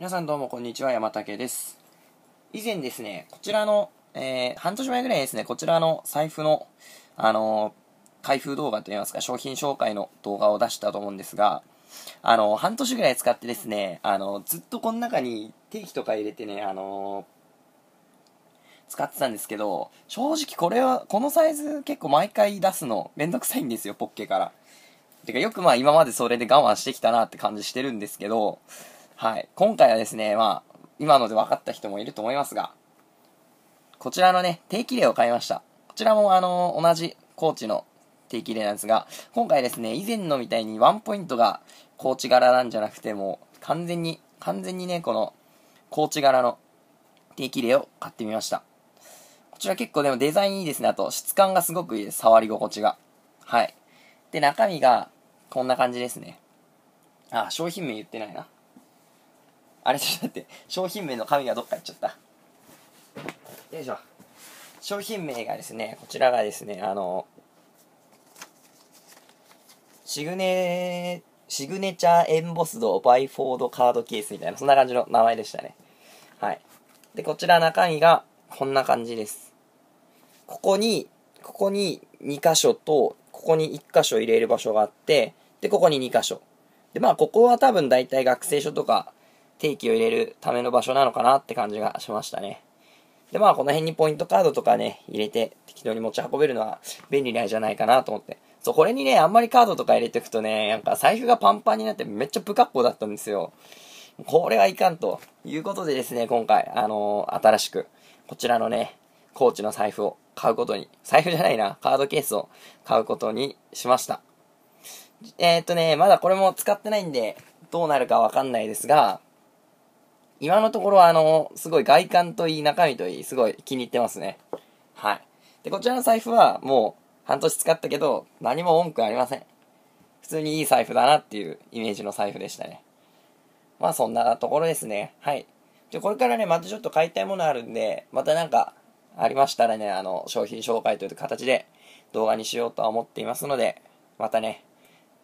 皆さんどうもこんにちは、山竹です。以前ですね、こちらの、えー、半年前ぐらいですね、こちらの財布の、あのー、開封動画といいますか、商品紹介の動画を出したと思うんですが、あのー、半年ぐらい使ってですね、あのずっとこの中に定期とか入れてね、あの使ってたんですけど、正直これは、このサイズ結構毎回出すのめんどくさいんですよ、ポッケから。てかよくまあ今までそれで我慢してきたなって感じしてるんですけど、はい。今回はですね、まあ、今ので分かった人もいると思いますが、こちらのね、定期例を買いました。こちらもあの、同じコーチの定期例なんですが、今回ですね、以前のみたいにワンポイントがコーチ柄なんじゃなくても、完全に、完全にね、この、コーチ柄の定期例を買ってみました。こちら結構でもデザインいいですね。あと、質感がすごくいいです。触り心地が。はい。で、中身がこんな感じですね。あ、商品名言ってないな。あれちょっと待って商品名の紙がどっか行っちゃったよいしょ商品名がですねこちらがですねあのシグネシグネチャーエンボスドバイフォードカードケースみたいなそんな感じの名前でしたねはいでこちら中身がこんな感じですここにここに2箇所とここに1箇所入れる場所があってでここに2箇所でまあここは多分大体学生書とか定期を入れるための場所なのかなって感じがしましたね。で、まあ、この辺にポイントカードとかね、入れて適当に持ち運べるのは便利なんじゃないかなと思って。そう、これにね、あんまりカードとか入れておくとね、なんか財布がパンパンになってめっちゃ不格好だったんですよ。これはいかんということでですね、今回、あのー、新しく、こちらのね、コーチの財布を買うことに、財布じゃないな、カードケースを買うことにしました。えー、っとね、まだこれも使ってないんで、どうなるかわかんないですが、今のところあの、すごい外観といい、中身といい、すごい気に入ってますね。はい。で、こちらの財布はもう半年使ったけど、何も文句ありません。普通にいい財布だなっていうイメージの財布でしたね。まあそんなところですね。はい。じゃこれからね、またちょっと買いたいものあるんで、またなんかありましたらね、あの、商品紹介という形で動画にしようとは思っていますので、またね、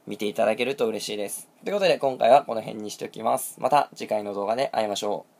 見ていただけると嬉しいです。ということで今回はこの辺にしておきます。また次回の動画で会いましょう。